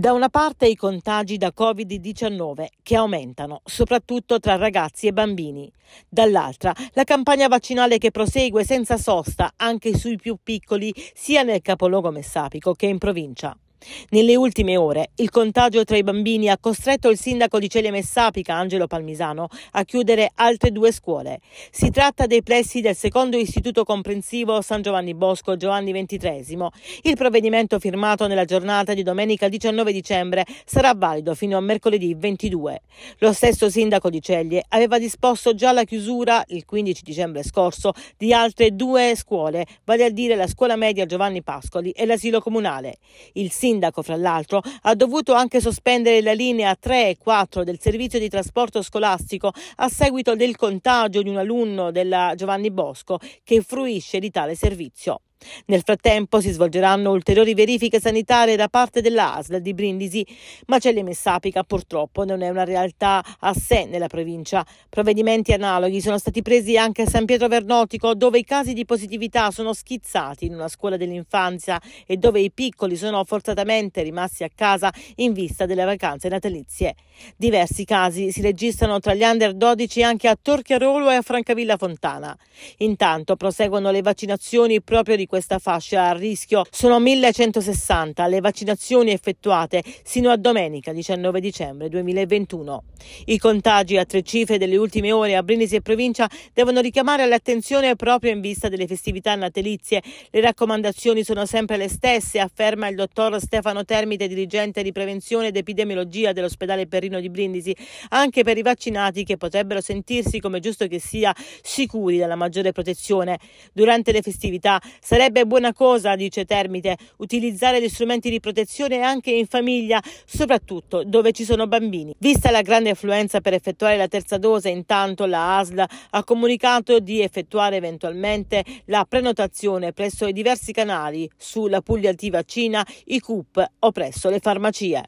Da una parte i contagi da Covid-19 che aumentano, soprattutto tra ragazzi e bambini. Dall'altra la campagna vaccinale che prosegue senza sosta anche sui più piccoli, sia nel capoluogo messapico che in provincia. Nelle ultime ore il contagio tra i bambini ha costretto il sindaco di Celia Messapica, Angelo Palmisano, a chiudere altre due scuole. Si tratta dei pressi del secondo istituto comprensivo San Giovanni Bosco Giovanni XXIII. Il provvedimento firmato nella giornata di domenica 19 dicembre sarà valido fino a mercoledì 22. Lo stesso sindaco di Ceglie aveva disposto già la chiusura, il 15 dicembre scorso, di altre due scuole, vale a dire la scuola media Giovanni Pascoli e l'asilo comunale. Il sindaco sindaco, fra l'altro, ha dovuto anche sospendere la linea 3 e 4 del servizio di trasporto scolastico a seguito del contagio di un alunno della Giovanni Bosco che fruisce di tale servizio. Nel frattempo si svolgeranno ulteriori verifiche sanitarie da parte dell'ASL di Brindisi, ma Celle Messapica purtroppo non è una realtà a sé nella provincia. Provvedimenti analoghi sono stati presi anche a San Pietro Vernotico, dove i casi di positività sono schizzati in una scuola dell'infanzia e dove i piccoli sono forzatamente rimasti a casa in vista delle vacanze natalizie. Diversi casi si registrano tra gli under 12 anche a Torchiarolo e a Francavilla Fontana. Intanto proseguono le vaccinazioni proprio di questa fascia a rischio sono 1160 le vaccinazioni effettuate sino a domenica 19 dicembre 2021. I contagi a tre cifre delle ultime ore a Brindisi e provincia devono richiamare l'attenzione proprio in vista delle festività natalizie. Le raccomandazioni sono sempre le stesse, afferma il dottor Stefano Termite, dirigente di prevenzione ed epidemiologia dell'ospedale Perrino di Brindisi, anche per i vaccinati che potrebbero sentirsi, come giusto che sia, sicuri dalla maggiore protezione. Durante le festività sarà Sarebbe buona cosa, dice Termite, utilizzare gli strumenti di protezione anche in famiglia, soprattutto dove ci sono bambini. Vista la grande affluenza per effettuare la terza dose, intanto la ASL ha comunicato di effettuare eventualmente la prenotazione presso i diversi canali sulla Puglia Tiva Cina, i CUP o presso le farmacie.